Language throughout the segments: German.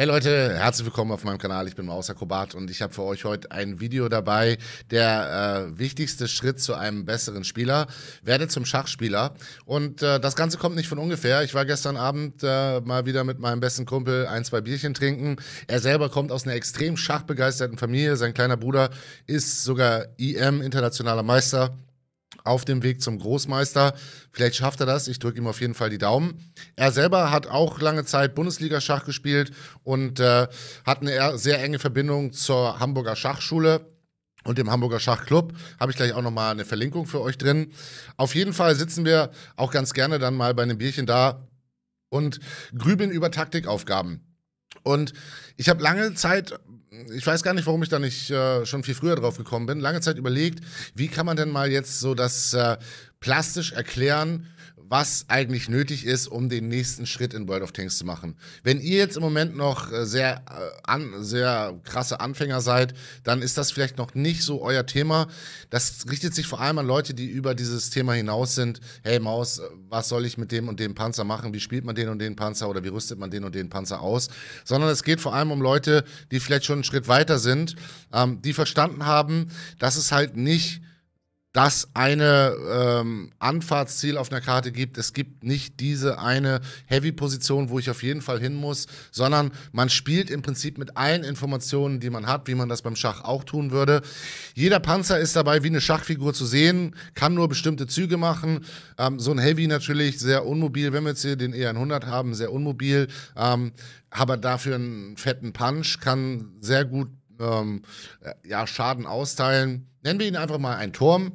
Hey Leute, herzlich willkommen auf meinem Kanal. Ich bin Maus Akrobat und ich habe für euch heute ein Video dabei. Der äh, wichtigste Schritt zu einem besseren Spieler. Werde zum Schachspieler. Und äh, das Ganze kommt nicht von ungefähr. Ich war gestern Abend äh, mal wieder mit meinem besten Kumpel ein, zwei Bierchen trinken. Er selber kommt aus einer extrem schachbegeisterten Familie. Sein kleiner Bruder ist sogar IM, internationaler Meister auf dem Weg zum Großmeister. Vielleicht schafft er das. Ich drücke ihm auf jeden Fall die Daumen. Er selber hat auch lange Zeit Bundesliga-Schach gespielt und äh, hat eine sehr enge Verbindung zur Hamburger Schachschule und dem Hamburger Schachclub. Habe ich gleich auch nochmal eine Verlinkung für euch drin. Auf jeden Fall sitzen wir auch ganz gerne dann mal bei einem Bierchen da und grübeln über Taktikaufgaben. Und ich habe lange Zeit ich weiß gar nicht, warum ich da nicht äh, schon viel früher drauf gekommen bin, lange Zeit überlegt, wie kann man denn mal jetzt so das äh, plastisch erklären, was eigentlich nötig ist, um den nächsten Schritt in World of Tanks zu machen. Wenn ihr jetzt im Moment noch äh, sehr, äh, an, sehr krasse Anfänger seid, dann ist das vielleicht noch nicht so euer Thema. Das richtet sich vor allem an Leute, die über dieses Thema hinaus sind. Hey Maus, äh, was soll ich mit dem und dem Panzer machen? Wie spielt man den und den Panzer oder wie rüstet man den und den Panzer aus? Sondern es geht vor allem um Leute, die vielleicht schon einen Schritt weiter sind, ähm, die verstanden haben, dass es halt nicht das eine ähm, Anfahrtsziel auf einer Karte gibt. Es gibt nicht diese eine Heavy-Position, wo ich auf jeden Fall hin muss, sondern man spielt im Prinzip mit allen Informationen, die man hat, wie man das beim Schach auch tun würde. Jeder Panzer ist dabei wie eine Schachfigur zu sehen, kann nur bestimmte Züge machen. Ähm, so ein Heavy natürlich sehr unmobil, wenn wir jetzt hier den E100 haben, sehr unmobil, ähm, aber dafür einen fetten Punch, kann sehr gut ähm, äh, ja, Schaden austeilen. Nennen wir ihn einfach mal einen Turm.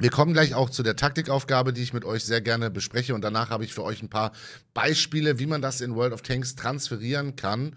Wir kommen gleich auch zu der Taktikaufgabe, die ich mit euch sehr gerne bespreche. Und danach habe ich für euch ein paar Beispiele, wie man das in World of Tanks transferieren kann.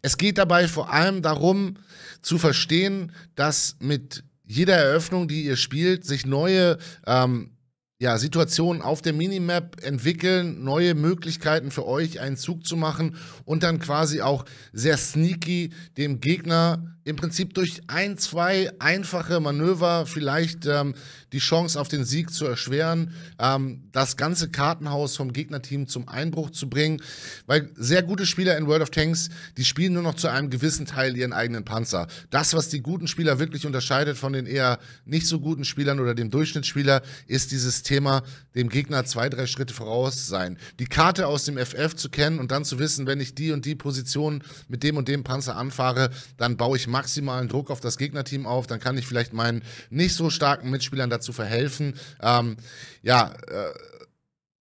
Es geht dabei vor allem darum zu verstehen, dass mit jeder Eröffnung, die ihr spielt, sich neue ähm, ja, Situationen auf der Minimap entwickeln, neue Möglichkeiten für euch, einen Zug zu machen und dann quasi auch sehr sneaky dem Gegner im Prinzip durch ein, zwei einfache Manöver vielleicht ähm, die Chance auf den Sieg zu erschweren, ähm, das ganze Kartenhaus vom Gegnerteam zum Einbruch zu bringen. Weil sehr gute Spieler in World of Tanks, die spielen nur noch zu einem gewissen Teil ihren eigenen Panzer. Das, was die guten Spieler wirklich unterscheidet von den eher nicht so guten Spielern oder dem Durchschnittsspieler, ist dieses Thema, dem Gegner zwei, drei Schritte voraus sein. Die Karte aus dem FF zu kennen und dann zu wissen, wenn ich die und die Position mit dem und dem Panzer anfahre, dann baue ich maximalen Druck auf das Gegnerteam auf, dann kann ich vielleicht meinen nicht so starken Mitspielern dazu verhelfen, ähm, ja, äh,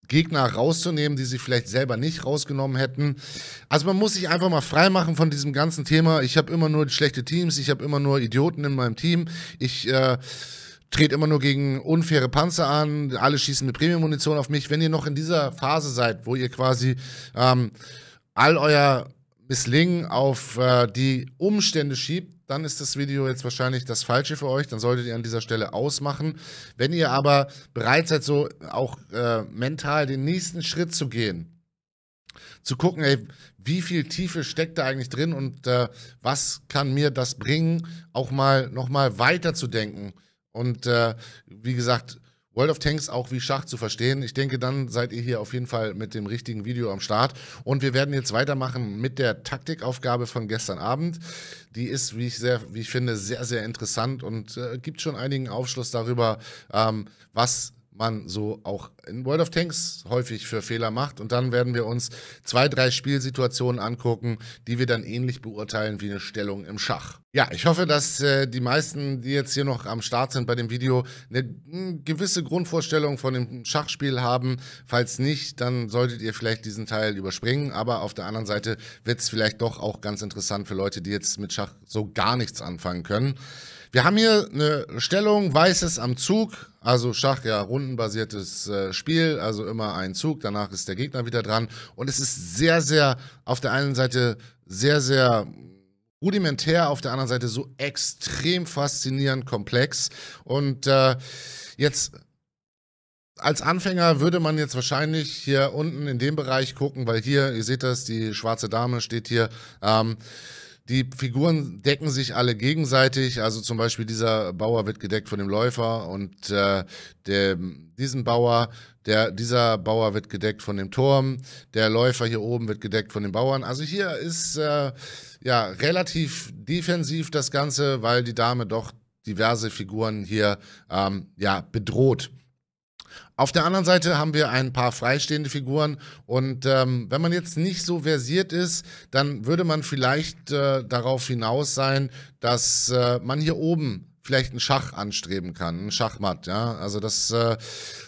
Gegner rauszunehmen, die sie vielleicht selber nicht rausgenommen hätten. Also man muss sich einfach mal freimachen von diesem ganzen Thema. Ich habe immer nur schlechte Teams, ich habe immer nur Idioten in meinem Team. Ich äh, trete immer nur gegen unfaire Panzer an, alle schießen mit Premium-Munition auf mich. Wenn ihr noch in dieser Phase seid, wo ihr quasi ähm, all euer Misslingen auf äh, die Umstände schiebt, dann ist das Video jetzt wahrscheinlich das Falsche für euch. Dann solltet ihr an dieser Stelle ausmachen. Wenn ihr aber bereit seid, so auch äh, mental den nächsten Schritt zu gehen, zu gucken, ey, wie viel Tiefe steckt da eigentlich drin und äh, was kann mir das bringen, auch mal nochmal weiter zu denken. Und äh, wie gesagt, World of Tanks auch wie Schach zu verstehen. Ich denke, dann seid ihr hier auf jeden Fall mit dem richtigen Video am Start. Und wir werden jetzt weitermachen mit der Taktikaufgabe von gestern Abend. Die ist, wie ich, sehr, wie ich finde, sehr, sehr interessant und äh, gibt schon einigen Aufschluss darüber, ähm, was man so auch in World of Tanks häufig für Fehler macht. Und dann werden wir uns zwei, drei Spielsituationen angucken, die wir dann ähnlich beurteilen wie eine Stellung im Schach. Ja, ich hoffe, dass äh, die meisten, die jetzt hier noch am Start sind bei dem Video, eine hm, gewisse Grundvorstellung von dem Schachspiel haben. Falls nicht, dann solltet ihr vielleicht diesen Teil überspringen. Aber auf der anderen Seite wird es vielleicht doch auch ganz interessant für Leute, die jetzt mit Schach so gar nichts anfangen können. Wir haben hier eine Stellung, weißes am Zug, also Schach, ja, rundenbasiertes äh, Spiel, also immer ein Zug, danach ist der Gegner wieder dran. Und es ist sehr, sehr, auf der einen Seite sehr, sehr rudimentär, auf der anderen Seite so extrem faszinierend komplex. Und äh, jetzt als Anfänger würde man jetzt wahrscheinlich hier unten in dem Bereich gucken, weil hier, ihr seht das, die schwarze Dame steht hier. Ähm, die Figuren decken sich alle gegenseitig. Also zum Beispiel dieser Bauer wird gedeckt von dem Läufer und äh, der, diesen Bauer, der, dieser Bauer wird gedeckt von dem Turm. Der Läufer hier oben wird gedeckt von den Bauern. Also hier ist äh, ja relativ defensiv das Ganze, weil die Dame doch diverse Figuren hier ähm, ja, bedroht. Auf der anderen Seite haben wir ein paar freistehende Figuren und ähm, wenn man jetzt nicht so versiert ist, dann würde man vielleicht äh, darauf hinaus sein, dass äh, man hier oben vielleicht einen Schach anstreben kann, ein Schachmatt, ja. Also das äh,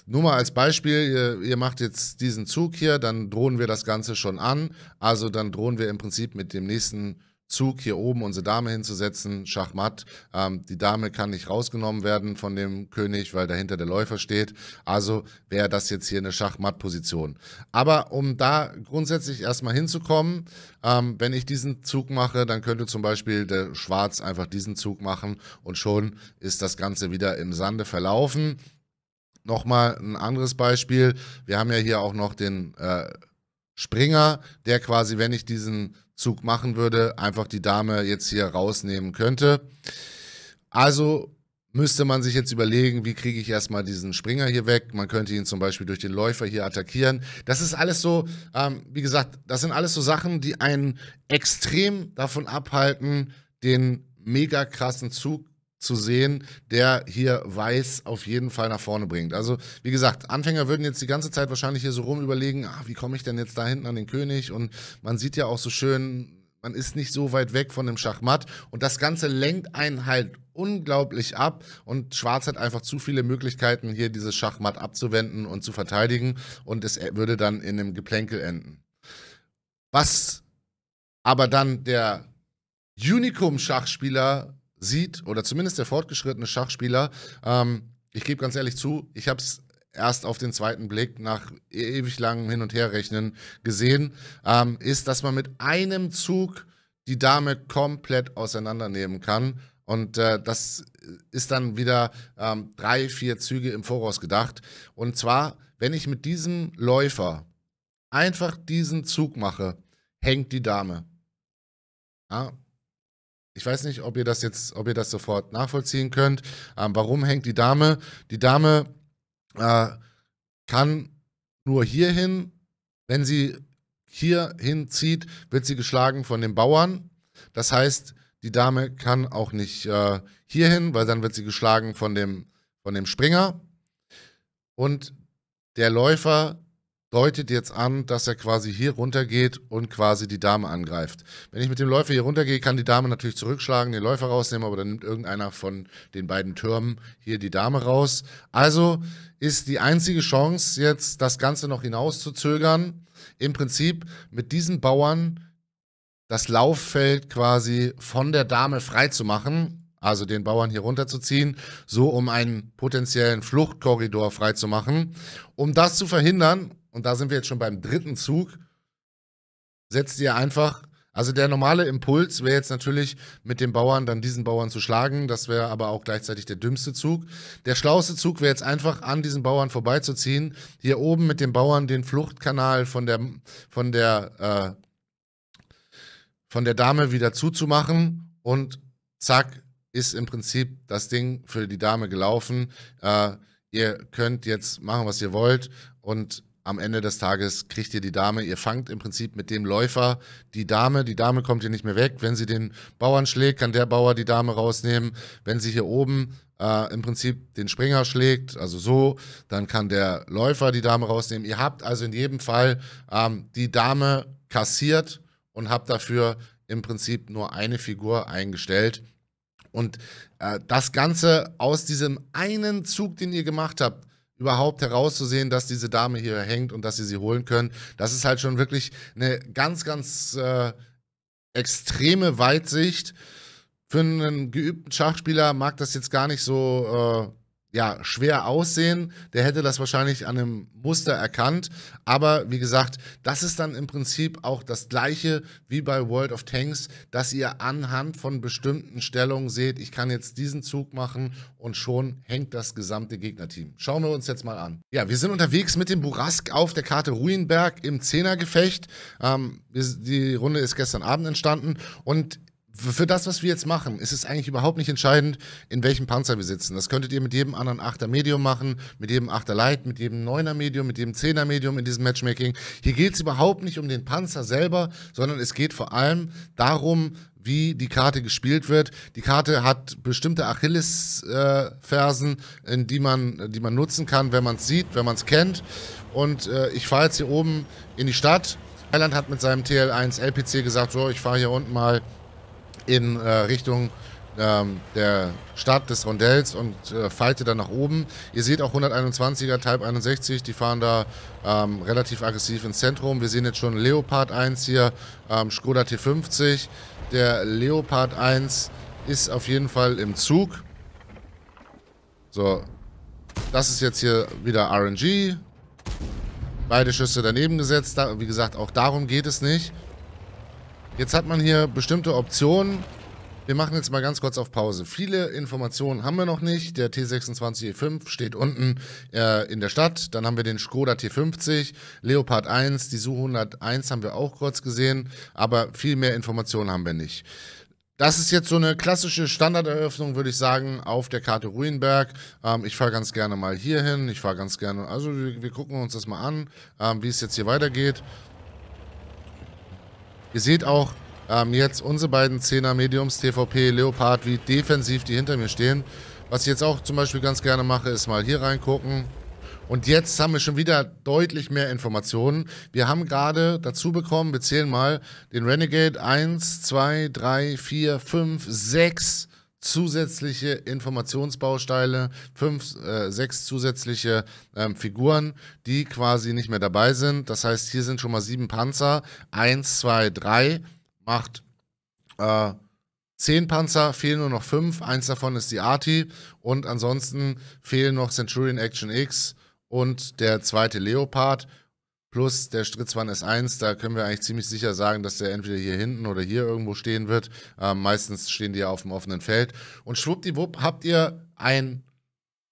nur mal als Beispiel, ihr, ihr, macht jetzt diesen Zug hier, dann drohen wir das Ganze schon an, also dann drohen wir im Prinzip mit dem nächsten Zug, hier oben unsere Dame hinzusetzen, Schachmatt. Ähm, die Dame kann nicht rausgenommen werden von dem König, weil dahinter der Läufer steht. Also wäre das jetzt hier eine Schachmatt-Position. Aber um da grundsätzlich erstmal hinzukommen, ähm, wenn ich diesen Zug mache, dann könnte zum Beispiel der Schwarz einfach diesen Zug machen und schon ist das Ganze wieder im Sande verlaufen. Nochmal ein anderes Beispiel. Wir haben ja hier auch noch den äh, Springer, der quasi, wenn ich diesen Zug machen würde, einfach die Dame jetzt hier rausnehmen könnte. Also müsste man sich jetzt überlegen, wie kriege ich erstmal diesen Springer hier weg. Man könnte ihn zum Beispiel durch den Läufer hier attackieren. Das ist alles so, ähm, wie gesagt, das sind alles so Sachen, die einen extrem davon abhalten, den mega krassen Zug zu sehen, der hier Weiß auf jeden Fall nach vorne bringt. Also, wie gesagt, Anfänger würden jetzt die ganze Zeit wahrscheinlich hier so rum überlegen, ach, wie komme ich denn jetzt da hinten an den König? Und man sieht ja auch so schön, man ist nicht so weit weg von dem Schachmatt und das Ganze lenkt einen halt unglaublich ab und Schwarz hat einfach zu viele Möglichkeiten, hier dieses Schachmatt abzuwenden und zu verteidigen und es würde dann in einem Geplänkel enden. Was aber dann der Unicum-Schachspieler sieht, oder zumindest der fortgeschrittene Schachspieler, ähm, ich gebe ganz ehrlich zu, ich habe es erst auf den zweiten Blick nach e-, ewig langem Hin- und Herrechnen gesehen, ähm, ist, dass man mit einem Zug die Dame komplett auseinandernehmen kann. Und äh, das ist dann wieder ähm, drei, vier Züge im Voraus gedacht. Und zwar, wenn ich mit diesem Läufer einfach diesen Zug mache, hängt die Dame. Ja, ich weiß nicht, ob ihr das jetzt, ob ihr das sofort nachvollziehen könnt. Ähm, warum hängt die Dame? Die Dame äh, kann nur hierhin, wenn sie hierhin zieht, wird sie geschlagen von den Bauern. Das heißt, die Dame kann auch nicht äh, hierhin, weil dann wird sie geschlagen von dem, von dem Springer. Und der Läufer deutet jetzt an, dass er quasi hier runtergeht und quasi die Dame angreift. Wenn ich mit dem Läufer hier runtergehe, kann die Dame natürlich zurückschlagen, den Läufer rausnehmen, aber dann nimmt irgendeiner von den beiden Türmen hier die Dame raus. Also ist die einzige Chance jetzt, das Ganze noch hinauszuzögern, im Prinzip mit diesen Bauern das Lauffeld quasi von der Dame freizumachen also den Bauern hier runterzuziehen, so um einen potenziellen Fluchtkorridor freizumachen. Um das zu verhindern, und da sind wir jetzt schon beim dritten Zug, setzt ihr einfach, also der normale Impuls wäre jetzt natürlich, mit dem Bauern dann diesen Bauern zu schlagen, das wäre aber auch gleichzeitig der dümmste Zug. Der schlauste Zug wäre jetzt einfach, an diesen Bauern vorbeizuziehen, hier oben mit dem Bauern den Fluchtkanal von der, von der, äh, von der Dame wieder zuzumachen und zack, ist im Prinzip das Ding für die Dame gelaufen. Äh, ihr könnt jetzt machen, was ihr wollt und am Ende des Tages kriegt ihr die Dame, ihr fangt im Prinzip mit dem Läufer die Dame, die Dame kommt hier nicht mehr weg. Wenn sie den Bauern schlägt, kann der Bauer die Dame rausnehmen. Wenn sie hier oben äh, im Prinzip den Springer schlägt, also so, dann kann der Läufer die Dame rausnehmen. Ihr habt also in jedem Fall ähm, die Dame kassiert und habt dafür im Prinzip nur eine Figur eingestellt. Und äh, das Ganze aus diesem einen Zug, den ihr gemacht habt, überhaupt herauszusehen, dass diese Dame hier hängt und dass sie sie holen können. Das ist halt schon wirklich eine ganz, ganz äh, extreme Weitsicht. Für einen geübten Schachspieler mag das jetzt gar nicht so Äh, ja, schwer aussehen. Der hätte das wahrscheinlich an einem Muster erkannt. Aber wie gesagt, das ist dann im Prinzip auch das gleiche wie bei World of Tanks, dass ihr anhand von bestimmten Stellungen seht, ich kann jetzt diesen Zug machen und schon hängt das gesamte Gegnerteam. Schauen wir uns jetzt mal an. Ja, wir sind unterwegs mit dem Burask auf der Karte Ruinberg im Zehnergefecht. Ähm, die Runde ist gestern Abend entstanden und für das, was wir jetzt machen, ist es eigentlich überhaupt nicht entscheidend, in welchem Panzer wir sitzen. Das könntet ihr mit jedem anderen 8er Medium machen, mit jedem 8er Light, mit jedem 9er Medium, mit jedem 10er Medium in diesem Matchmaking. Hier geht es überhaupt nicht um den Panzer selber, sondern es geht vor allem darum, wie die Karte gespielt wird. Die Karte hat bestimmte Achillesfersen, äh, die, man, die man nutzen kann, wenn man es sieht, wenn man es kennt. Und äh, ich fahre jetzt hier oben in die Stadt. Thailand hat mit seinem TL1 LPC gesagt, so, ich fahre hier unten mal in äh, Richtung ähm, der Stadt des Rondells und äh, falte dann nach oben. Ihr seht auch 121er, Type 61, die fahren da ähm, relativ aggressiv ins Zentrum. Wir sehen jetzt schon Leopard 1 hier, ähm, Skoda T50. Der Leopard 1 ist auf jeden Fall im Zug. So, das ist jetzt hier wieder RNG. Beide Schüsse daneben gesetzt. Da, wie gesagt, auch darum geht es nicht. Jetzt hat man hier bestimmte Optionen. Wir machen jetzt mal ganz kurz auf Pause. Viele Informationen haben wir noch nicht. Der T26 E5 steht unten äh, in der Stadt. Dann haben wir den Skoda T50, Leopard 1, die Su 101 haben wir auch kurz gesehen. Aber viel mehr Informationen haben wir nicht. Das ist jetzt so eine klassische Standarderöffnung, würde ich sagen, auf der Karte Ruinberg. Ähm, ich fahre ganz gerne mal hier hin. Ich fahre ganz gerne, also wir, wir, gucken uns das mal an, ähm, wie es jetzt hier weitergeht. Ihr seht auch ähm, jetzt unsere beiden Zehner Mediums, TVP, Leopard, wie defensiv die hinter mir stehen. Was ich jetzt auch zum Beispiel ganz gerne mache, ist mal hier reingucken. Und jetzt haben wir schon wieder deutlich mehr Informationen. Wir haben gerade dazu bekommen, wir zählen mal, den Renegade 1, 2, 3, 4, 5, 6 zusätzliche Informationsbausteine, fünf, äh, sechs zusätzliche ähm, Figuren, die quasi nicht mehr dabei sind. Das heißt, hier sind schon mal sieben Panzer. Eins, zwei, drei macht äh, zehn Panzer, fehlen nur noch fünf. Eins davon ist die Arti. Und ansonsten fehlen noch Centurion Action X und der zweite Leopard. Plus der Stritzmann S1, da können wir eigentlich ziemlich sicher sagen, dass der entweder hier hinten oder hier irgendwo stehen wird. Ähm, meistens stehen die ja auf dem offenen Feld. Und schwuppdiwupp habt ihr ein,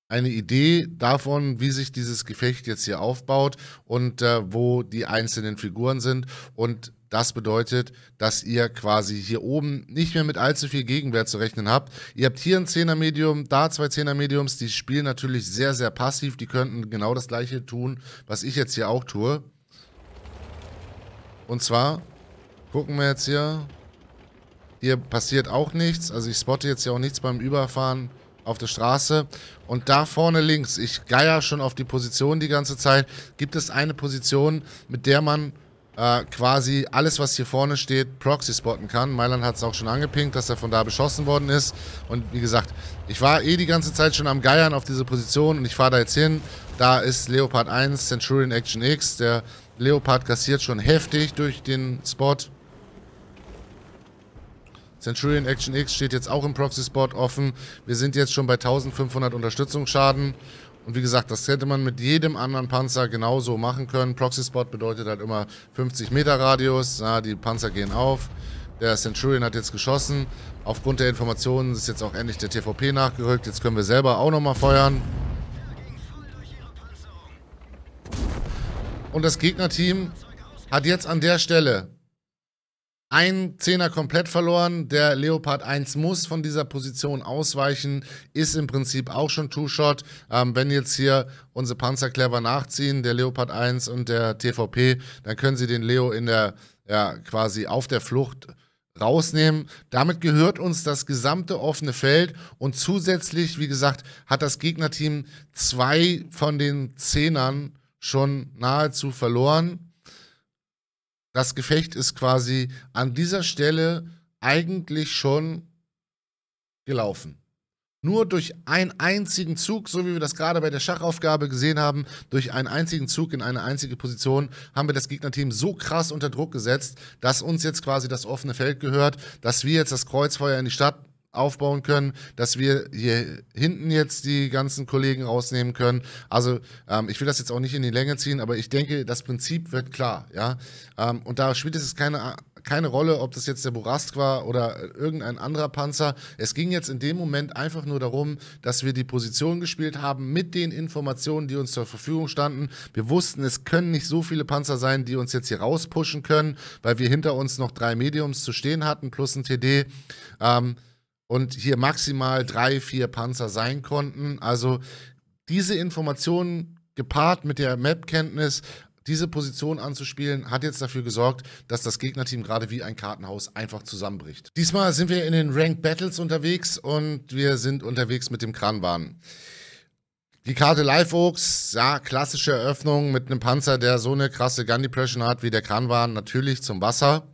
eine Idee davon, wie sich dieses Gefecht jetzt hier aufbaut und äh, wo die einzelnen Figuren sind. Und das bedeutet, dass ihr quasi hier oben nicht mehr mit allzu viel Gegenwert zu rechnen habt. Ihr habt hier ein Zehner-Medium, da zwei Zehner-Mediums. Die spielen natürlich sehr, sehr passiv. Die könnten genau das gleiche tun, was ich jetzt hier auch tue. Und zwar gucken wir jetzt hier. Hier passiert auch nichts. Also ich spotte jetzt hier auch nichts beim Überfahren auf der Straße. Und da vorne links, ich geier schon auf die Position die ganze Zeit, gibt es eine Position, mit der man äh, quasi alles, was hier vorne steht, Proxy spotten kann. Mailand hat es auch schon angepinkt, dass er von da beschossen worden ist. Und wie gesagt, ich war eh die ganze Zeit schon am Geiern auf diese Position und ich fahre da jetzt hin. Da ist Leopard 1, Centurion Action X. Der Leopard kassiert schon heftig durch den Spot. Centurion Action X steht jetzt auch im Proxy-Spot offen. Wir sind jetzt schon bei 1500 Unterstützungsschaden und wie gesagt, das hätte man mit jedem anderen Panzer genauso machen können. Proxy-Spot bedeutet halt immer 50 Meter Radius. Na, die Panzer gehen auf. Der Centurion hat jetzt geschossen. Aufgrund der Informationen ist jetzt auch endlich der TVP nachgerückt. Jetzt können wir selber auch nochmal feuern. Und das Gegnerteam hat jetzt an der Stelle ein Zehner komplett verloren. Der Leopard 1 muss von dieser Position ausweichen. Ist im Prinzip auch schon Two-Shot. Ähm, wenn jetzt hier unsere Panzer clever nachziehen, der Leopard 1 und der TVP, dann können sie den Leo in der, ja, quasi auf der Flucht rausnehmen. Damit gehört uns das gesamte offene Feld und zusätzlich, wie gesagt, hat das Gegnerteam zwei von den Zehnern schon nahezu verloren das Gefecht ist quasi an dieser Stelle eigentlich schon gelaufen. Nur durch einen einzigen Zug, so wie wir das gerade bei der Schachaufgabe gesehen haben, durch einen einzigen Zug in eine einzige Position, haben wir das Gegnerteam so krass unter Druck gesetzt, dass uns jetzt quasi das offene Feld gehört, dass wir jetzt das Kreuzfeuer in die Stadt aufbauen können, dass wir hier hinten jetzt die ganzen Kollegen rausnehmen können. Also ähm, ich will das jetzt auch nicht in die Länge ziehen, aber ich denke, das Prinzip wird klar. Ja? Ähm, und da spielt es keine, keine Rolle, ob das jetzt der Borask war oder irgendein anderer Panzer. Es ging jetzt in dem Moment einfach nur darum, dass wir die Position gespielt haben mit den Informationen, die uns zur Verfügung standen. Wir wussten, es können nicht so viele Panzer sein, die uns jetzt hier rauspushen können, weil wir hinter uns noch drei Mediums zu stehen hatten plus ein TD. Ähm, und hier maximal drei, vier Panzer sein konnten. Also diese Informationen gepaart mit der Map-Kenntnis, diese Position anzuspielen, hat jetzt dafür gesorgt, dass das Gegnerteam gerade wie ein Kartenhaus einfach zusammenbricht. Diesmal sind wir in den Ranked Battles unterwegs und wir sind unterwegs mit dem Kranbahn. Die Karte Live Oaks, ja, klassische Eröffnung mit einem Panzer, der so eine krasse Gun Depression hat wie der Kranbahn, natürlich zum Wasser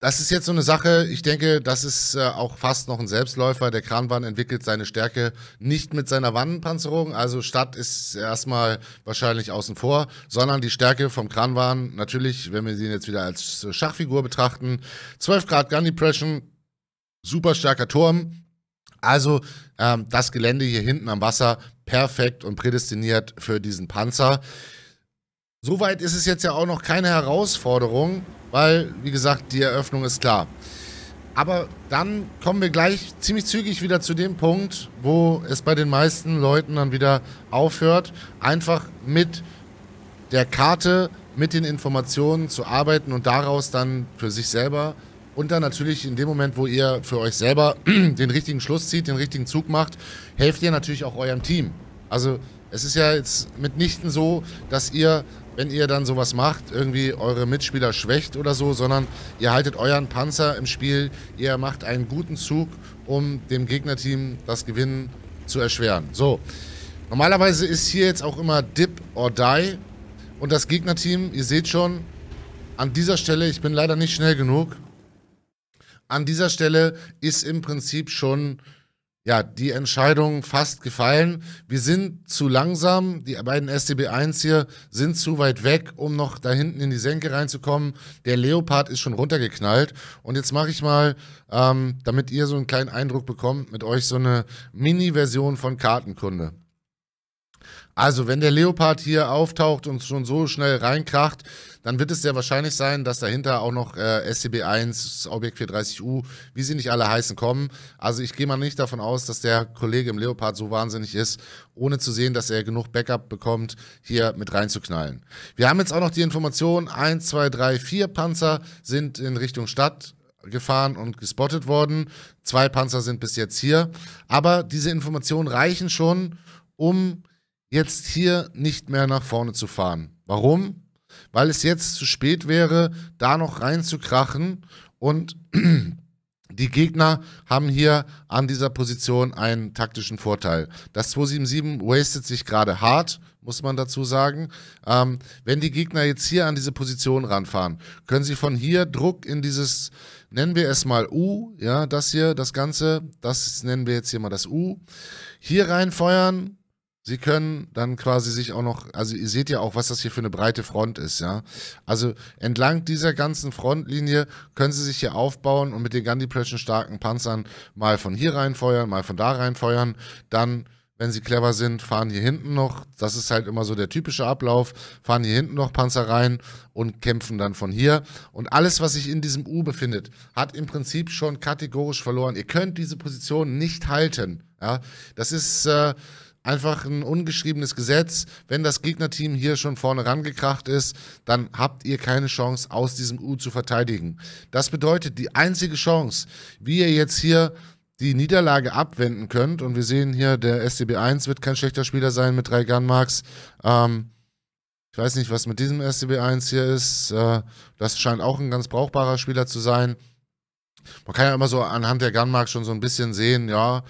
das ist jetzt so eine Sache, ich denke, das ist äh, auch fast noch ein Selbstläufer. Der Kranwan entwickelt seine Stärke nicht mit seiner Wannenpanzerung, also Stadt ist erstmal wahrscheinlich außen vor, sondern die Stärke vom Kranwan, natürlich, wenn wir ihn jetzt wieder als Schachfigur betrachten, 12 Grad Gun Depression, super starker Turm. Also ähm, das Gelände hier hinten am Wasser perfekt und prädestiniert für diesen Panzer. Soweit ist es jetzt ja auch noch keine Herausforderung weil, wie gesagt, die Eröffnung ist klar. Aber dann kommen wir gleich ziemlich zügig wieder zu dem Punkt, wo es bei den meisten Leuten dann wieder aufhört, einfach mit der Karte, mit den Informationen zu arbeiten und daraus dann für sich selber und dann natürlich in dem Moment, wo ihr für euch selber den richtigen Schluss zieht, den richtigen Zug macht, helft ihr natürlich auch eurem Team. Also es ist ja jetzt mitnichten so, dass ihr wenn ihr dann sowas macht, irgendwie eure Mitspieler schwächt oder so, sondern ihr haltet euren Panzer im Spiel, ihr macht einen guten Zug, um dem Gegnerteam das Gewinnen zu erschweren. So, normalerweise ist hier jetzt auch immer Dip or Die und das Gegnerteam, ihr seht schon, an dieser Stelle, ich bin leider nicht schnell genug, an dieser Stelle ist im Prinzip schon ja, die Entscheidung fast gefallen. Wir sind zu langsam. Die beiden STB 1 hier sind zu weit weg, um noch da hinten in die Senke reinzukommen. Der Leopard ist schon runtergeknallt. Und jetzt mache ich mal, ähm, damit ihr so einen kleinen Eindruck bekommt, mit euch so eine Mini-Version von Kartenkunde. Also, wenn der Leopard hier auftaucht und schon so schnell reinkracht, dann wird es sehr wahrscheinlich sein, dass dahinter auch noch äh, SCB1, Objekt 430U, wie sie nicht alle heißen, kommen. Also ich gehe mal nicht davon aus, dass der Kollege im Leopard so wahnsinnig ist, ohne zu sehen, dass er genug Backup bekommt, hier mit reinzuknallen. Wir haben jetzt auch noch die Information, 1, 2, 3, 4 Panzer sind in Richtung Stadt gefahren und gespottet worden. Zwei Panzer sind bis jetzt hier. Aber diese Informationen reichen schon, um jetzt hier nicht mehr nach vorne zu fahren. Warum? weil es jetzt zu spät wäre, da noch reinzukrachen. Und die Gegner haben hier an dieser Position einen taktischen Vorteil. Das 277 wastet sich gerade hart, muss man dazu sagen. Ähm, wenn die Gegner jetzt hier an diese Position ranfahren, können sie von hier Druck in dieses, nennen wir es mal U, ja, das hier, das Ganze, das nennen wir jetzt hier mal das U, hier reinfeuern, Sie können dann quasi sich auch noch, also ihr seht ja auch, was das hier für eine breite Front ist, ja. Also entlang dieser ganzen Frontlinie können Sie sich hier aufbauen und mit den Gandhi-Pressure starken Panzern mal von hier reinfeuern, mal von da reinfeuern. Dann, wenn Sie clever sind, fahren hier hinten noch, das ist halt immer so der typische Ablauf, fahren hier hinten noch Panzer rein und kämpfen dann von hier. Und alles, was sich in diesem U befindet, hat im Prinzip schon kategorisch verloren. Ihr könnt diese Position nicht halten, ja. Das ist... Äh, einfach ein ungeschriebenes Gesetz. Wenn das Gegnerteam hier schon vorne rangekracht ist, dann habt ihr keine Chance, aus diesem U zu verteidigen. Das bedeutet, die einzige Chance, wie ihr jetzt hier die Niederlage abwenden könnt, und wir sehen hier, der SCB1 wird kein schlechter Spieler sein mit drei Gunmarks. Ähm, ich weiß nicht, was mit diesem SCB1 hier ist. Äh, das scheint auch ein ganz brauchbarer Spieler zu sein. Man kann ja immer so anhand der Gunmark schon so ein bisschen sehen, ja,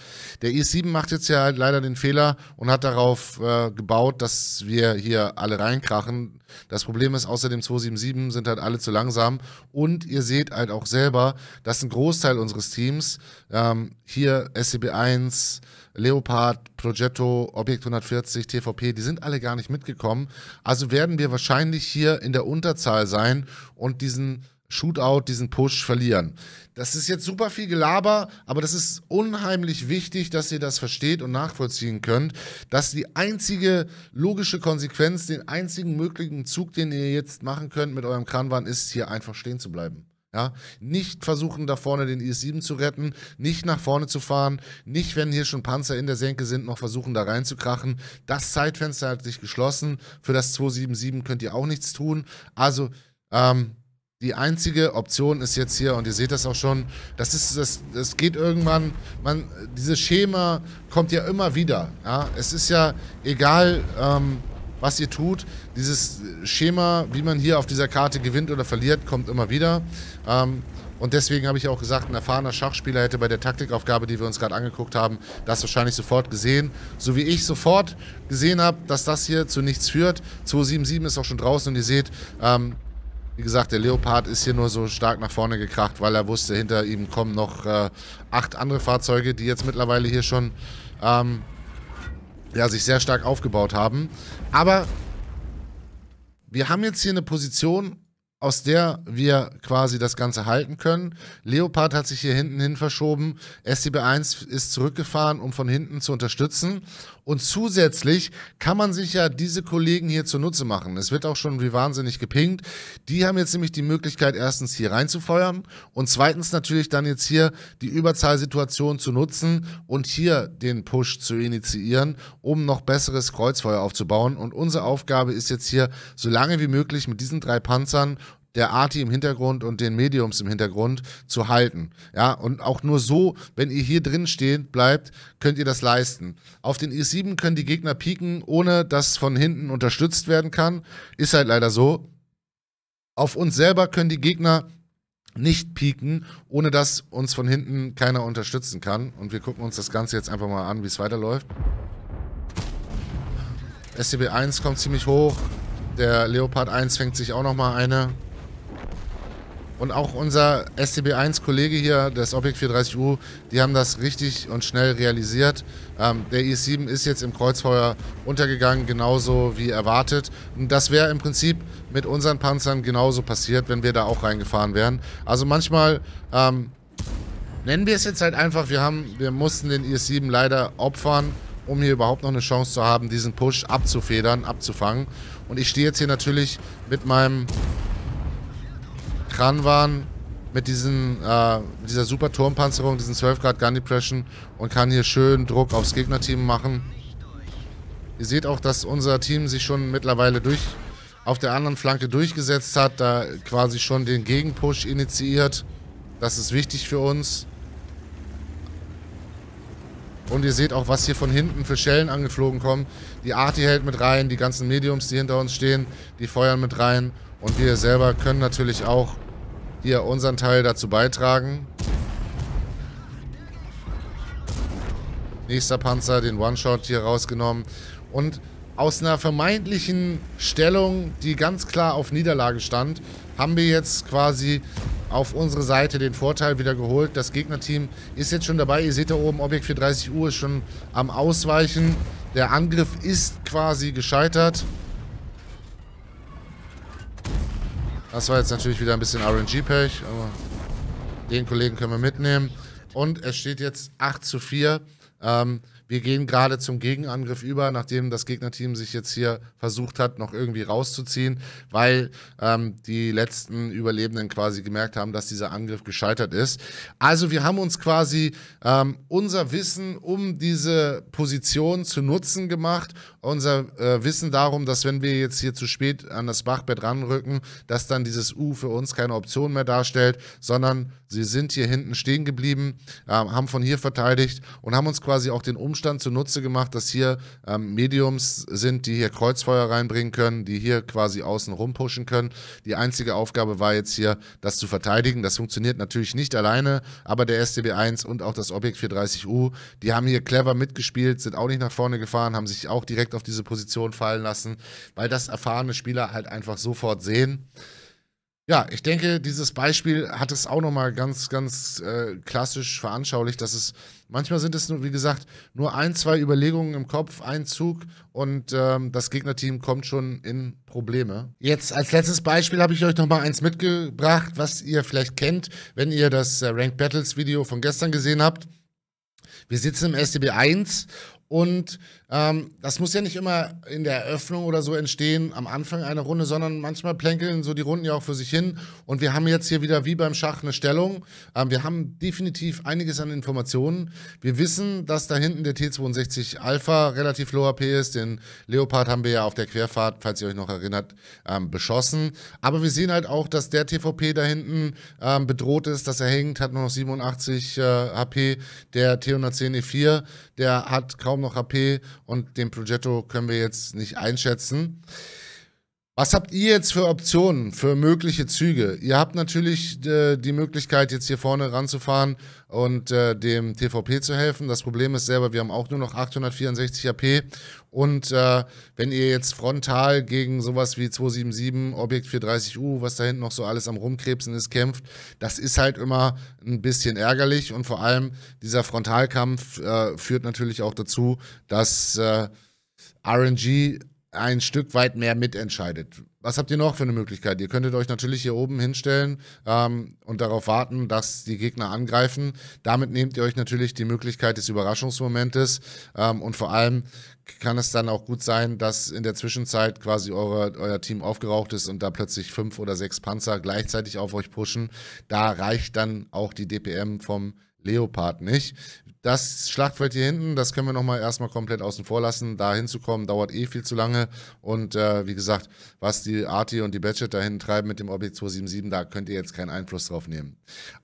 der is 7 macht jetzt ja halt leider den Fehler und hat darauf äh, gebaut, dass wir hier alle reinkrachen. Das Problem ist, außer dem 277 sind halt alle zu langsam und ihr seht halt auch selber, dass ein Großteil unseres Teams ähm, hier SCB1, Leopard, Progetto, Objekt 140, TVP, die sind alle gar nicht mitgekommen. Also werden wir wahrscheinlich hier in der Unterzahl sein und diesen Shootout, diesen Push verlieren. Das ist jetzt super viel Gelaber, aber das ist unheimlich wichtig, dass ihr das versteht und nachvollziehen könnt, dass die einzige logische Konsequenz, den einzigen möglichen Zug, den ihr jetzt machen könnt mit eurem Kranwan, ist hier einfach stehen zu bleiben. Ja, nicht versuchen, da vorne den IS-7 zu retten, nicht nach vorne zu fahren, nicht, wenn hier schon Panzer in der Senke sind, noch versuchen, da reinzukrachen. Das Zeitfenster hat sich geschlossen. Für das 277 könnt ihr auch nichts tun. Also, ähm, die einzige Option ist jetzt hier, und ihr seht das auch schon, das ist, das, das geht irgendwann, man, dieses Schema kommt ja immer wieder. Ja? Es ist ja egal, ähm, was ihr tut, dieses Schema, wie man hier auf dieser Karte gewinnt oder verliert, kommt immer wieder. Ähm, und deswegen habe ich auch gesagt, ein erfahrener Schachspieler hätte bei der Taktikaufgabe, die wir uns gerade angeguckt haben, das wahrscheinlich sofort gesehen. So wie ich sofort gesehen habe, dass das hier zu nichts führt. 277 ist auch schon draußen und ihr seht, ähm, wie gesagt, der Leopard ist hier nur so stark nach vorne gekracht, weil er wusste, hinter ihm kommen noch äh, acht andere Fahrzeuge, die jetzt mittlerweile hier schon ähm, ja, sich sehr stark aufgebaut haben. Aber wir haben jetzt hier eine Position, aus der wir quasi das Ganze halten können. Leopard hat sich hier hinten hin verschoben. scb 1 ist zurückgefahren, um von hinten zu unterstützen. Und zusätzlich kann man sich ja diese Kollegen hier zunutze machen. Es wird auch schon wie wahnsinnig gepinkt. Die haben jetzt nämlich die Möglichkeit, erstens hier reinzufeuern und zweitens natürlich dann jetzt hier die Überzahlsituation zu nutzen und hier den Push zu initiieren, um noch besseres Kreuzfeuer aufzubauen. Und unsere Aufgabe ist jetzt hier, so lange wie möglich mit diesen drei Panzern der Arti im Hintergrund und den Mediums im Hintergrund zu halten. Ja, und auch nur so, wenn ihr hier drin steht, bleibt, könnt ihr das leisten. Auf den e 7 können die Gegner pieken, ohne dass von hinten unterstützt werden kann. Ist halt leider so. Auf uns selber können die Gegner nicht pieken, ohne dass uns von hinten keiner unterstützen kann. Und wir gucken uns das Ganze jetzt einfach mal an, wie es weiterläuft. SCB 1 kommt ziemlich hoch. Der Leopard 1 fängt sich auch nochmal eine. Und auch unser stb 1 kollege hier, das Objekt 430U, die haben das richtig und schnell realisiert. Ähm, der is 7 ist jetzt im Kreuzfeuer untergegangen, genauso wie erwartet. Und das wäre im Prinzip mit unseren Panzern genauso passiert, wenn wir da auch reingefahren wären. Also manchmal ähm, nennen wir es jetzt halt einfach, wir, haben, wir mussten den is 7 leider opfern, um hier überhaupt noch eine Chance zu haben, diesen Push abzufedern, abzufangen. Und ich stehe jetzt hier natürlich mit meinem dran waren mit diesen, äh, dieser super Turmpanzerung, diesen 12 Grad Gun Depression und kann hier schön Druck aufs Gegnerteam machen. Ihr seht auch, dass unser Team sich schon mittlerweile durch auf der anderen Flanke durchgesetzt hat, da quasi schon den Gegenpush initiiert. Das ist wichtig für uns. Und ihr seht auch, was hier von hinten für Schellen angeflogen kommen. Die Arti hält mit rein, die ganzen Mediums, die hinter uns stehen, die feuern mit rein. Und wir selber können natürlich auch hier unseren Teil dazu beitragen. Nächster Panzer, den One-Shot hier rausgenommen. Und aus einer vermeintlichen Stellung, die ganz klar auf Niederlage stand, haben wir jetzt quasi auf unsere Seite den Vorteil wieder geholt. Das Gegnerteam ist jetzt schon dabei. Ihr seht da oben, Objekt 430 Uhr ist schon am Ausweichen. Der Angriff ist quasi gescheitert. Das war jetzt natürlich wieder ein bisschen RNG-Pech, aber den Kollegen können wir mitnehmen. Und es steht jetzt 8 zu 4. Ähm, wir gehen gerade zum Gegenangriff über, nachdem das Gegnerteam sich jetzt hier versucht hat, noch irgendwie rauszuziehen, weil ähm, die letzten Überlebenden quasi gemerkt haben, dass dieser Angriff gescheitert ist. Also wir haben uns quasi ähm, unser Wissen um diese Position zu nutzen gemacht, unser äh, Wissen darum, dass wenn wir jetzt hier zu spät an das Bachbett ranrücken, dass dann dieses U für uns keine Option mehr darstellt, sondern sie sind hier hinten stehen geblieben, äh, haben von hier verteidigt und haben uns quasi auch den Umstand Umstand zunutze gemacht, dass hier ähm, Mediums sind, die hier Kreuzfeuer reinbringen können, die hier quasi außen rum pushen können. Die einzige Aufgabe war jetzt hier, das zu verteidigen. Das funktioniert natürlich nicht alleine, aber der STB1 und auch das Objekt 430U, die haben hier clever mitgespielt, sind auch nicht nach vorne gefahren, haben sich auch direkt auf diese Position fallen lassen, weil das erfahrene Spieler halt einfach sofort sehen. Ja, ich denke, dieses Beispiel hat es auch nochmal ganz, ganz äh, klassisch veranschaulicht, dass es manchmal sind es nur, wie gesagt, nur ein, zwei Überlegungen im Kopf, ein Zug und ähm, das Gegnerteam kommt schon in Probleme. Jetzt als letztes Beispiel habe ich euch nochmal eins mitgebracht, was ihr vielleicht kennt, wenn ihr das äh, Ranked Battles Video von gestern gesehen habt. Wir sitzen im SDB 1 und ähm, das muss ja nicht immer in der Eröffnung oder so entstehen, am Anfang einer Runde, sondern manchmal plänkeln so die Runden ja auch für sich hin. Und wir haben jetzt hier wieder wie beim Schach eine Stellung. Ähm, wir haben definitiv einiges an Informationen. Wir wissen, dass da hinten der T62 Alpha relativ low AP ist. Den Leopard haben wir ja auf der Querfahrt, falls ihr euch noch erinnert, ähm, beschossen. Aber wir sehen halt auch, dass der TVP da hinten ähm, bedroht ist, dass er hängt, hat nur noch 87 äh, HP. Der T110 E4, e der hat kaum noch HP und den Progetto können wir jetzt nicht einschätzen. Was habt ihr jetzt für Optionen, für mögliche Züge? Ihr habt natürlich äh, die Möglichkeit, jetzt hier vorne ranzufahren und äh, dem TVP zu helfen. Das Problem ist selber, wir haben auch nur noch 864 AP. Und äh, wenn ihr jetzt frontal gegen sowas wie 277, Objekt 430U, was da hinten noch so alles am Rumkrebsen ist, kämpft, das ist halt immer ein bisschen ärgerlich. Und vor allem dieser Frontalkampf äh, führt natürlich auch dazu, dass äh, RNG ein Stück weit mehr mitentscheidet. Was habt ihr noch für eine Möglichkeit? Ihr könntet euch natürlich hier oben hinstellen ähm, und darauf warten, dass die Gegner angreifen. Damit nehmt ihr euch natürlich die Möglichkeit des Überraschungsmomentes ähm, und vor allem kann es dann auch gut sein, dass in der Zwischenzeit quasi eure, euer Team aufgeraucht ist und da plötzlich fünf oder sechs Panzer gleichzeitig auf euch pushen. Da reicht dann auch die DPM vom Leopard nicht. Das Schlachtfeld hier hinten, das können wir nochmal erstmal komplett außen vor lassen. Da hinzukommen dauert eh viel zu lange. Und äh, wie gesagt, was die Arti und die Badget dahin treiben mit dem Objekt 277, da könnt ihr jetzt keinen Einfluss drauf nehmen.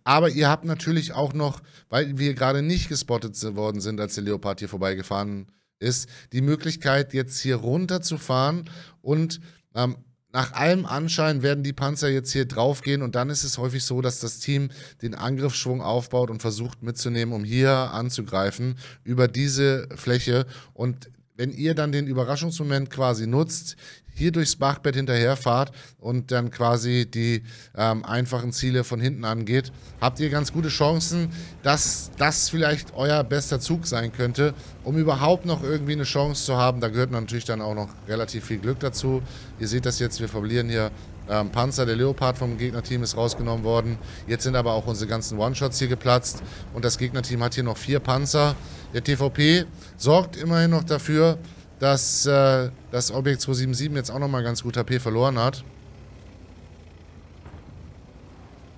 Aber ihr habt natürlich auch noch, weil wir gerade nicht gespottet worden sind, als der Leopard hier vorbeigefahren ist, die Möglichkeit, jetzt hier runterzufahren und ähm, nach allem Anschein werden die Panzer jetzt hier draufgehen und dann ist es häufig so, dass das Team den Angriffsschwung aufbaut und versucht mitzunehmen, um hier anzugreifen über diese Fläche. Und wenn ihr dann den Überraschungsmoment quasi nutzt, hier durchs Bachbett hinterherfahrt und dann quasi die ähm, einfachen Ziele von hinten angeht, habt ihr ganz gute Chancen, dass das vielleicht euer bester Zug sein könnte, um überhaupt noch irgendwie eine Chance zu haben. Da gehört natürlich dann auch noch relativ viel Glück dazu. Ihr seht das jetzt, wir verlieren hier ähm, Panzer, der Leopard vom Gegnerteam ist rausgenommen worden. Jetzt sind aber auch unsere ganzen One-Shots hier geplatzt. Und das Gegnerteam hat hier noch vier Panzer. Der TVP sorgt immerhin noch dafür, dass äh, das Objekt 277 jetzt auch nochmal ganz gut HP verloren hat.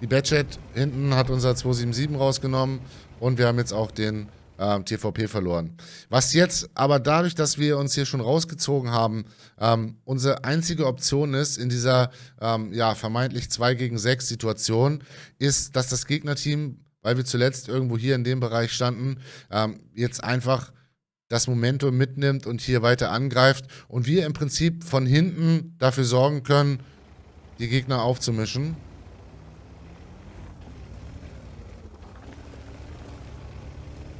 Die Badget hinten hat unser 277 rausgenommen. Und wir haben jetzt auch den ähm, TVP verloren. Was jetzt aber dadurch, dass wir uns hier schon rausgezogen haben, ähm, unsere einzige Option ist in dieser ähm, ja, vermeintlich 2 gegen 6 Situation, ist, dass das Gegnerteam, weil wir zuletzt irgendwo hier in dem Bereich standen, ähm, jetzt einfach das Momentum mitnimmt und hier weiter angreift und wir im Prinzip von hinten dafür sorgen können, die Gegner aufzumischen.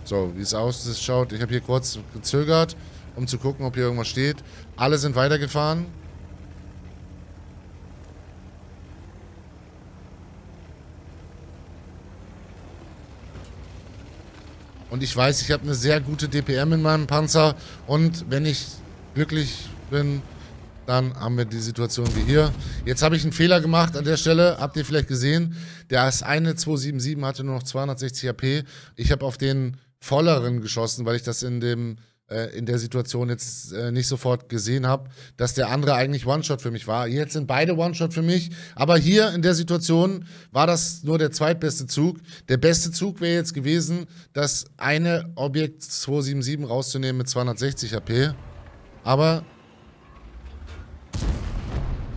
So, wie es ausschaut, ich habe hier kurz gezögert, um zu gucken, ob hier irgendwas steht. Alle sind weitergefahren. Und ich weiß, ich habe eine sehr gute DPM in meinem Panzer. Und wenn ich glücklich bin, dann haben wir die Situation wie hier. Jetzt habe ich einen Fehler gemacht an der Stelle. Habt ihr vielleicht gesehen? Der ist eine 277 hatte nur noch 260 AP. Ich habe auf den volleren geschossen, weil ich das in dem äh, in der Situation jetzt äh, nicht sofort gesehen habe, dass der andere eigentlich One-Shot für mich war. Jetzt sind beide One-Shot für mich, aber hier in der Situation war das nur der zweitbeste Zug. Der beste Zug wäre jetzt gewesen, das eine Objekt 277 rauszunehmen mit 260 HP, aber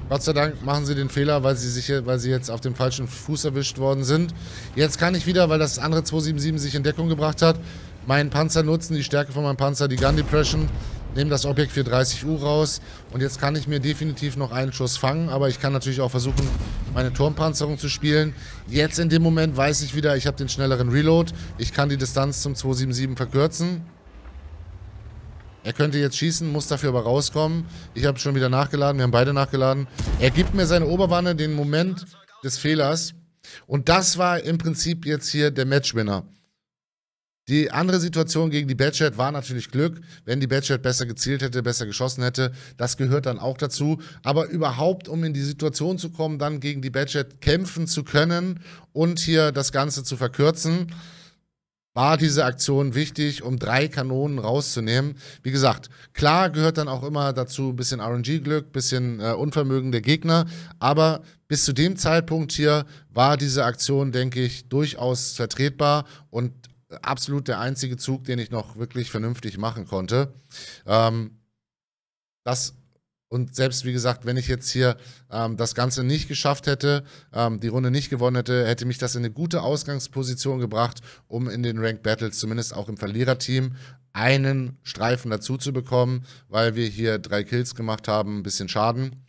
Gott sei Dank machen sie den Fehler, weil sie, sich, weil sie jetzt auf dem falschen Fuß erwischt worden sind. Jetzt kann ich wieder, weil das andere 277 sich in Deckung gebracht hat, meinen Panzer nutzen, die Stärke von meinem Panzer, die Gun Depression, nehme das Objekt 430 U raus und jetzt kann ich mir definitiv noch einen Schuss fangen, aber ich kann natürlich auch versuchen, meine Turmpanzerung zu spielen. Jetzt in dem Moment weiß ich wieder, ich habe den schnelleren Reload, ich kann die Distanz zum 277 verkürzen. Er könnte jetzt schießen, muss dafür aber rauskommen. Ich habe schon wieder nachgeladen, wir haben beide nachgeladen. Er gibt mir seine Oberwanne, den Moment des Fehlers. Und das war im Prinzip jetzt hier der Matchwinner. Die andere Situation gegen die Badchat war natürlich Glück. Wenn die Badchat besser gezielt hätte, besser geschossen hätte, das gehört dann auch dazu. Aber überhaupt, um in die Situation zu kommen, dann gegen die Badchat kämpfen zu können und hier das Ganze zu verkürzen, war diese Aktion wichtig, um drei Kanonen rauszunehmen. Wie gesagt, klar gehört dann auch immer dazu ein bisschen RNG-Glück, ein bisschen äh, Unvermögen der Gegner, aber bis zu dem Zeitpunkt hier war diese Aktion, denke ich, durchaus vertretbar und absolut der einzige Zug, den ich noch wirklich vernünftig machen konnte. Ähm, das und selbst wie gesagt, wenn ich jetzt hier ähm, das Ganze nicht geschafft hätte, ähm, die Runde nicht gewonnen hätte, hätte mich das in eine gute Ausgangsposition gebracht, um in den Ranked Battles, zumindest auch im Verliererteam, einen Streifen dazu zu bekommen, weil wir hier drei Kills gemacht haben, ein bisschen Schaden.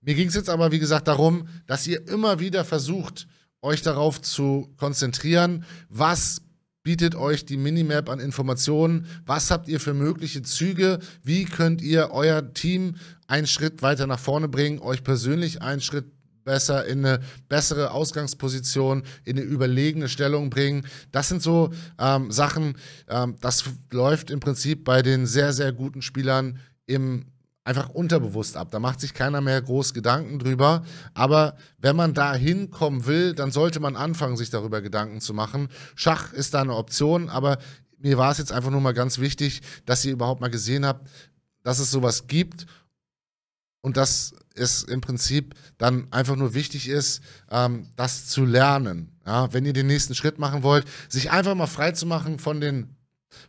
Mir ging es jetzt aber, wie gesagt, darum, dass ihr immer wieder versucht, euch darauf zu konzentrieren, was bietet euch die Minimap an Informationen. Was habt ihr für mögliche Züge? Wie könnt ihr euer Team einen Schritt weiter nach vorne bringen, euch persönlich einen Schritt besser in eine bessere Ausgangsposition, in eine überlegene Stellung bringen. Das sind so ähm, Sachen, ähm, das läuft im Prinzip bei den sehr, sehr guten Spielern im einfach unterbewusst ab. Da macht sich keiner mehr groß Gedanken drüber. Aber wenn man da hinkommen will, dann sollte man anfangen, sich darüber Gedanken zu machen. Schach ist da eine Option, aber mir war es jetzt einfach nur mal ganz wichtig, dass ihr überhaupt mal gesehen habt, dass es sowas gibt und dass es im Prinzip dann einfach nur wichtig ist, ähm, das zu lernen. Ja, wenn ihr den nächsten Schritt machen wollt, sich einfach mal frei zu machen von den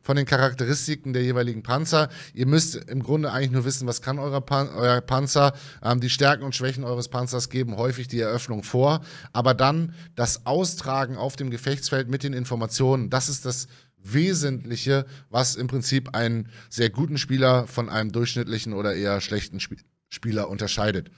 von den Charakteristiken der jeweiligen Panzer. Ihr müsst im Grunde eigentlich nur wissen, was kann euer, Pan euer Panzer. Ähm, die Stärken und Schwächen eures Panzers geben häufig die Eröffnung vor. Aber dann das Austragen auf dem Gefechtsfeld mit den Informationen, das ist das Wesentliche, was im Prinzip einen sehr guten Spieler von einem durchschnittlichen oder eher schlechten Sp Spieler unterscheidet.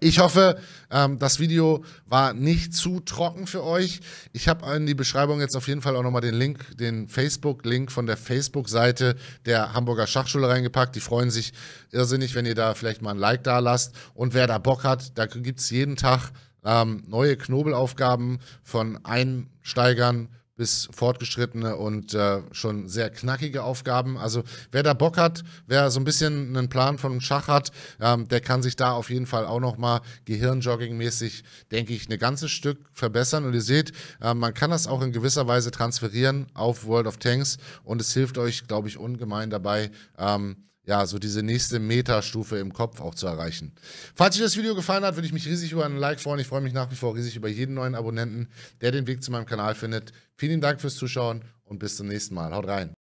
Ich hoffe, ähm, das Video war nicht zu trocken für euch. Ich habe in die Beschreibung jetzt auf jeden Fall auch nochmal den Link, den Facebook-Link von der Facebook-Seite der Hamburger Schachschule reingepackt. Die freuen sich irrsinnig, wenn ihr da vielleicht mal ein Like da lasst. Und wer da Bock hat, da gibt es jeden Tag ähm, neue Knobelaufgaben von Einsteigern, bis fortgeschrittene und äh, schon sehr knackige Aufgaben. Also wer da Bock hat, wer so ein bisschen einen Plan von Schach hat, ähm, der kann sich da auf jeden Fall auch nochmal mal Gehirnjogging-mäßig, denke ich, ein ganzes Stück verbessern. Und ihr seht, äh, man kann das auch in gewisser Weise transferieren auf World of Tanks und es hilft euch, glaube ich, ungemein dabei. Ähm, ja, so diese nächste Metastufe im Kopf auch zu erreichen. Falls euch das Video gefallen hat, würde ich mich riesig über einen Like freuen. Ich freue mich nach wie vor riesig über jeden neuen Abonnenten, der den Weg zu meinem Kanal findet. Vielen Dank fürs Zuschauen und bis zum nächsten Mal. Haut rein.